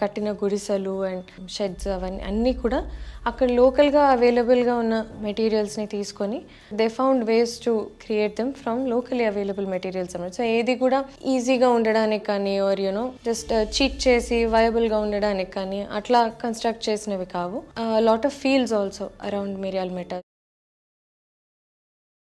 కట్టిన గుడిసెలు and sheds అవన్నీ అన్నీ కూడా అక్కడ లోకల్గా అవైలబుల్గా ఉన్న మెటీరియల్స్ని తీసుకొని they found ways to create them from locally available materials అన్నమాట సో ఏది కూడా ఈజీగా ఉండడానికి కానీ ఆర్ యూనో జస్ట్ చీట్ చేసి వయబుల్గా ఉండడానికి కానీ అట్లా కన్స్ట్రక్ట్ చేసినవి కావు lot of feels also around మిరియాల్ మెటర్